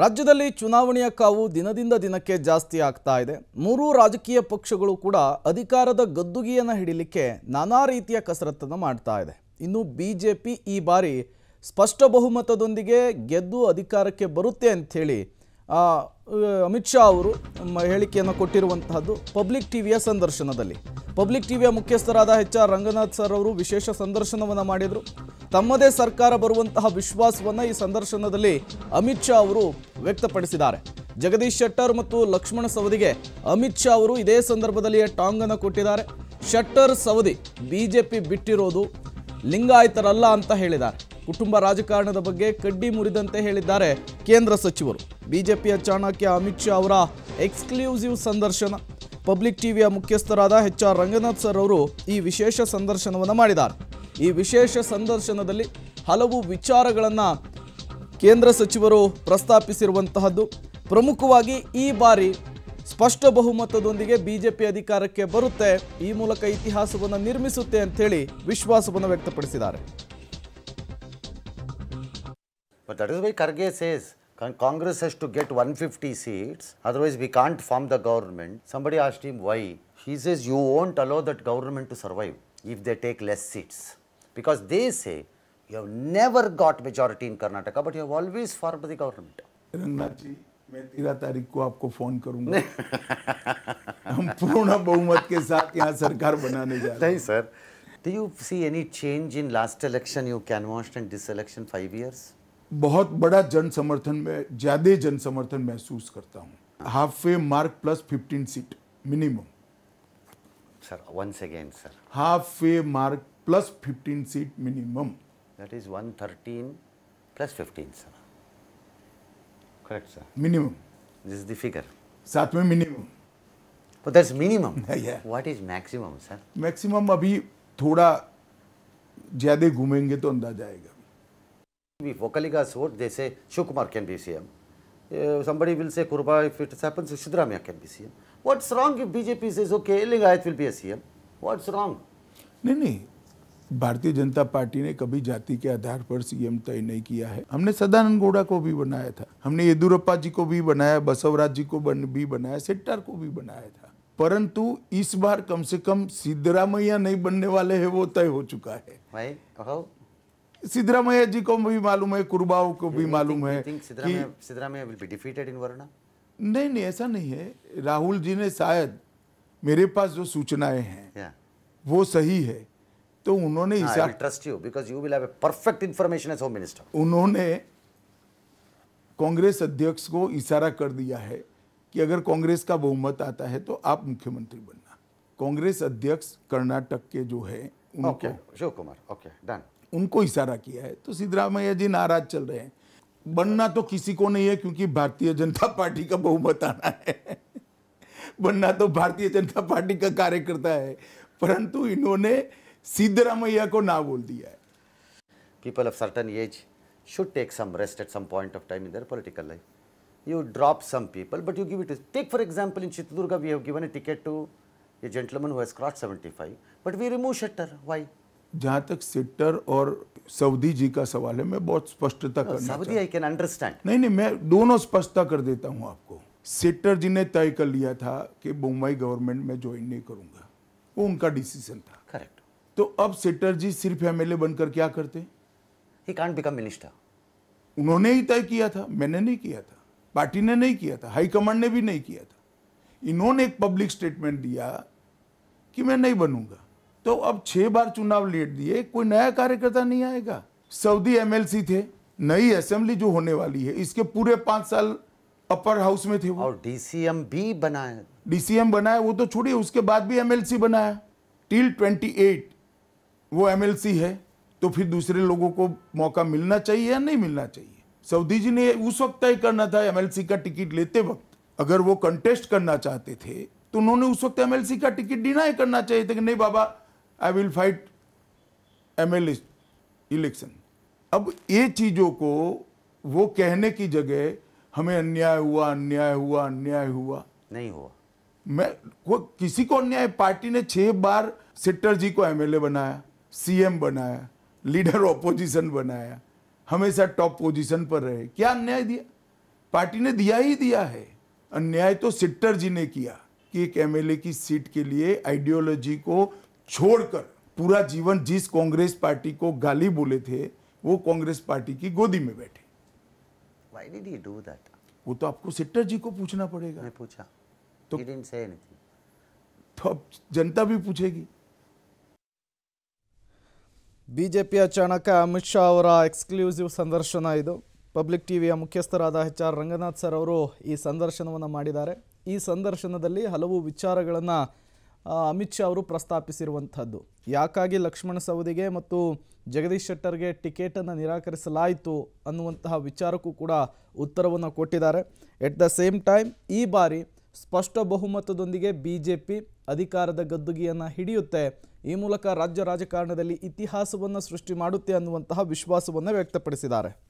ರಾಜ್ಯದಲ್ಲಿ ಚುನಾವಣೆಯ ಕಾವು ದಿನದಿಂದ ದಿನಕ್ಕೆ ಜಾಸ್ತಿ ಆಗ್ತಾ ಇದೆ ಮೂರೂ ರಾಜಕೀಯ ಪಕ್ಷಗಳು ಕೂಡ ಅಧಿಕಾರದ ಗದ್ದುಗೆಯನ್ನು ಹಿಡಿಲಿಕ್ಕೆ ನಾನಾ ರೀತಿಯ ಕಸರತ್ತನ್ನು ಮಾಡ್ತಾ ಇದೆ ಇನ್ನು ಬಿ ಜೆ ಪಿ ಈ ಬಾರಿ ಸ್ಪಷ್ಟ ಬಹುಮತದೊಂದಿಗೆ ಗೆದ್ದು ಅಧಿಕಾರಕ್ಕೆ ಬರುತ್ತೆ ಅಂಥೇಳಿ ಅಮಿತ್ ಶಾ ಅವರು ಹೇಳಿಕೆಯನ್ನು ಕೊಟ್ಟಿರುವಂತಹದ್ದು ಪಬ್ಲಿಕ್ ಟಿವಿಯ ಸಂದರ್ಶನದಲ್ಲಿ ಪಬ್ಲಿಕ್ ಟಿವಿಯ ಮುಖ್ಯಸ್ಥರಾದ ಎಚ್ ಆರ್ ರಂಗನಾಥ್ ಸರ್ ಅವರು ವಿಶೇಷ ಸಂದರ್ಶನವನ್ನು ಮಾಡಿದರು ತಮ್ಮದೇ ಸರ್ಕಾರ ಬರುವಂತಹ ವಿಶ್ವಾಸವನ್ನು ಈ ಸಂದರ್ಶನದಲ್ಲಿ ಅಮಿತ್ ಶಾ ಅವರು ವ್ಯಕ್ತಪಡಿಸಿದ್ದಾರೆ ಜಗದೀಶ್ ಶೆಟ್ಟರ್ ಮತ್ತು ಲಕ್ಷ್ಮಣ ಸವದಿಗೆ ಅಮಿತ್ ಶಾ ಅವರು ಇದೇ ಸಂದರ್ಭದಲ್ಲಿ ಟಾಂಗ್ ಅನ್ನು ಕೊಟ್ಟಿದ್ದಾರೆ ಶೆಟ್ಟರ್ ಸವದಿ ಬಿಜೆಪಿ ಬಿಟ್ಟಿರೋದು ಲಿಂಗಾಯತರಲ್ಲ ಅಂತ ಹೇಳಿದ್ದಾರೆ ಕುಟುಂಬ ರಾಜಕಾರಣದ ಬಗ್ಗೆ ಕಡ್ಡಿ ಮುರಿದಂತೆ ಹೇಳಿದ್ದಾರೆ ಕೇಂದ್ರ ಸಚಿವರು ಬಿಜೆಪಿಯ ಚಾಣಕ್ಯ ಅಮಿತ್ ಶಾ ಅವರ ಎಕ್ಸ್ಕ್ಲೂಸಿವ್ ಸಂದರ್ಶನ ಪಬ್ಲಿಕ್ ಟಿವಿಯ ಮುಖ್ಯಸ್ಥರಾದ ಎಚ್ ಆರ್ ರಂಗನಾಥ್ ಸರ್ ಅವರು ಈ ವಿಶೇಷ ಸಂದರ್ಶನವನ್ನು ಮಾಡಿದ್ದಾರೆ ಈ ವಿಶೇಷ ಸಂದರ್ಶನದಲ್ಲಿ ಹಲವು ವಿಚಾರಗಳನ್ನು ಕೇಂದ್ರ ಸಚಿವರು ಪ್ರಸ್ತಾಪಿಸಿರುವಂತಹದ್ದು ಪ್ರಮುಖವಾಗಿ ಈ ಬಾರಿ ಸ್ಪಷ್ಟ ಬಹುಮತದೊಂದಿಗೆ ಬಿಜೆಪಿ ಅಧಿಕಾರಕ್ಕೆ ಬರುತ್ತೆ ಈ ಮೂಲಕ ಇತಿಹಾಸವನ್ನು ನಿರ್ಮಿಸುತ್ತೆ ಅಂತೇಳಿ ವಿಶ್ವಾಸವನ್ನು ವ್ಯಕ್ತಪಡಿಸಿದ್ದಾರೆ But that is why Karge says Congress has to get 150 seats, otherwise we can't form the government. Somebody asked him why. He says you won't allow that government to survive if they take less seats. because they say you have never got majority in Karnataka, but you have always formed the government. मैं तेरह तारीख को आपको phone करूंगा हम पूर्ण बहुमत के साथ यहाँ सरकार बनाने जा रहे हैं sir do you see any change in last election you can watch and this election five years बहुत बड़ा जन समर्थन में ज्यादा जन समर्थन महसूस करता हूँ halfway mark plus fifteen seat minimum sir once again sir halfway mark plus 15 seat minimum. That is 113 plus 15, sir. Correct, sir. Minimum. This is the figure. साथ में minimum But that's minimum. yeah. What is maximum, sir? Maximum अभी थोड़ा ज़्यादा घूमेंगे तो अंदाजा आएगा. If Okaliga sword, they say Shukumar can be CM. Uh, somebody will say Kurba, if it happens, Sidramya can be CM. What's wrong if BJP says, okay, Lingayat will be a CM? What's wrong? नहीं नहीं भारतीय जनता party ने कभी जाति के आधार पर CM तय नहीं किया है हमने सदानंद गौड़ा को भी बनाया था हमने येदुरप्पा जी को भी बनाया बसवराज जी को बन, भी बनाया सेट्टार को भी बनाया था परंतु इस बार कम से कम सिद्धरामैया नहीं बनने वाले हैं वो तय हो चुका है सिद्धरामैया जी को भी मालूम है कुरबाओ को भी मालूम है नहीं नहीं ऐसा नहीं है राहुल जी ने शायद मेरे पास जो सूचनाएं हैं वो सही है तो उन्होंने perfect information as home minister उन्होंने कांग्रेस अध्यक्ष को इशारा कर दिया है कि अगर कांग्रेस का बहुमत आता है तो आप मुख्यमंत्री बनना कांग्रेस अध्यक्ष कर्नाटक के जो है उनको शिव कुमार ओके डन उनको इशारा किया है तो सिद्धरामैया जी नाराज चल रहे हैं बनना तो किसी को नहीं है क्योंकि भारतीय जनता पार्टी का बहुमत आना है बनना तो भारतीय जनता पार्टी का कार्यकर्ता है परंतु इन्होंने सिद्धरामैया को ना बोल दिया है people of certain age should take some rest at some point of time in their political life you drop some people but you give it take for example in Chitradurga we have given a ticket to a gentleman who has cross 75 but we remove Shettar why जहां तक seater और Saudi जी का सवाल है मैं बहुत स्पष्टता oh, करना सऊदी आई कैन अंडरस्टैंड नहीं नहीं मैं दोनों स्पष्टता कर देता हूं आपको सिटर जी ने तय कर लिया था कि मुंबई गवर्नमेंट में ज्वाइन नहीं करूंगा वो उनका डिसीजन था करेक्ट तो अब सेटर जी सिर्फ एमएलए बनकर क्या करते ही कांट बिकम मिनिस्टर उन्होंने ही तय किया था मैंने नहीं किया था पार्टी ने नहीं किया था हाईकमांड ने भी नहीं किया था इन्होंने एक पब्लिक स्टेटमेंट दिया कि मैं नहीं बनूंगा तो अब छह बार चुनाव लेट दिए कोई नया कार्यकर्ता नहीं आएगा सऊदी एमएलसी थे नई असेंबली जो होने वाली है इसके पूरे पांच साल अपर हाउस में थे वो और डीसीएम भी बनाया डीसीएम बनाया वो तो छोड़िए उसके बाद भी एमएलसी बनाया टिल ट्वेंटी वो एमएलसी है तो फिर दूसरे लोगों को मौका मिलना चाहिए या नहीं मिलना चाहिए सऊदी जी ने उस वक्त तय करना था एमएलसी का टिकट लेते वक्त अगर वो कंटेस्ट करना चाहते थे तो उन्होंने उस वक्त एमएलसी का टिकट डिनाई करना चाहिए था कि नहीं बाबा I will fight an election अब ये चीज़ों को वो कहने की जगह हमें अन्याय हुआ अन्याय हुआ अन्याय हुआ नहीं हुआ मैं वो किसी को अन्याय पार्टी ने छह बार सिट्टर जी को एमएलए बनाया सीएम बनाया लीडर ऑपोजिशन बनाया हमेशा टॉप पोजीशन पर रहे क्या अन्याय दिया पार्टी ने दिया ही दिया है अन्याय तो सिट्टर जी ने किया कि एक एमएलए की सीट के लिए आइडियोलॉजी को छोड़कर पूरा जीवन जिस कांग्रेस पार्टी को गाली बोले थे वो कांग्रेस पार्टी की गोदी में बैठे Why did he do that? वो तो आपको सिट्टर जी को पूछना पड़ेगा मैं पूछा तो, तो जनता भी पूछेगी ಬಿ ಜೆ ಪಿಯ ಚಾಣಕ ಅಮಿತ್ ಶಾ ಅವರ ಎಕ್ಸ್ಕ್ಲೂಸಿವ್ ಸಂದರ್ಶನ ಇದು ಪಬ್ಲಿಕ್ ಟಿವಿಯ ಮುಖ್ಯಸ್ಥರಾದ ಎಚ್ ಆರ್ ರಂಗನಾಥ್ ಸರ್ ಅವರು ಈ ಸಂದರ್ಶನವನ್ನು ಮಾಡಿದ್ದಾರೆ ಈ ಸಂದರ್ಶನದಲ್ಲಿ ಹಲವು ವಿಚಾರಗಳನ್ನು ಅಮಿತ್ ಶಾ ಅವರು ಪ್ರಸ್ತಾಪಿಸಿರುವಂಥದ್ದು ಯಾಕಾಗಿ ಲಕ್ಷ್ಮಣ ಸವದಿಗೆ ಮತ್ತು ಜಗದೀಶ್ ಶೆಟ್ಟರ್ಗೆ ಟಿಕೆಟನ್ನು ನಿರಾಕರಿಸಲಾಯಿತು ಅನ್ನುವಂತಹ ವಿಚಾರಕ್ಕೂ ಕೂಡ ಉತ್ತರವನ್ನು ಕೊಟ್ಟಿದ್ದಾರೆ ಎಟ್ ದ ಸೇಮ್ ಟೈಮ್ ಈ ಬಾರಿ ಸ್ಪಷ್ಟ ಬಹುಮತದೊಂದಿಗೆ ಬಿಜೆಪಿ ಅಧಿಕಾರದ ಗದ್ದುಗೆಯನ್ನು ಹಿಡಿಯುತ್ತೆ ಈ ಮೂಲಕ ರಾಜ್ಯ ರಾಜಕಾರಣದಲ್ಲಿ ಇತಿಹಾಸವನ್ನು ಸೃಷ್ಟಿ ಮಾಡುತ್ತೆ ಅನ್ನುವಂತಹ ವಿಶ್ವಾಸವನ್ನು ವ್ಯಕ್ತಪಡಿಸಿದ್ದಾರೆ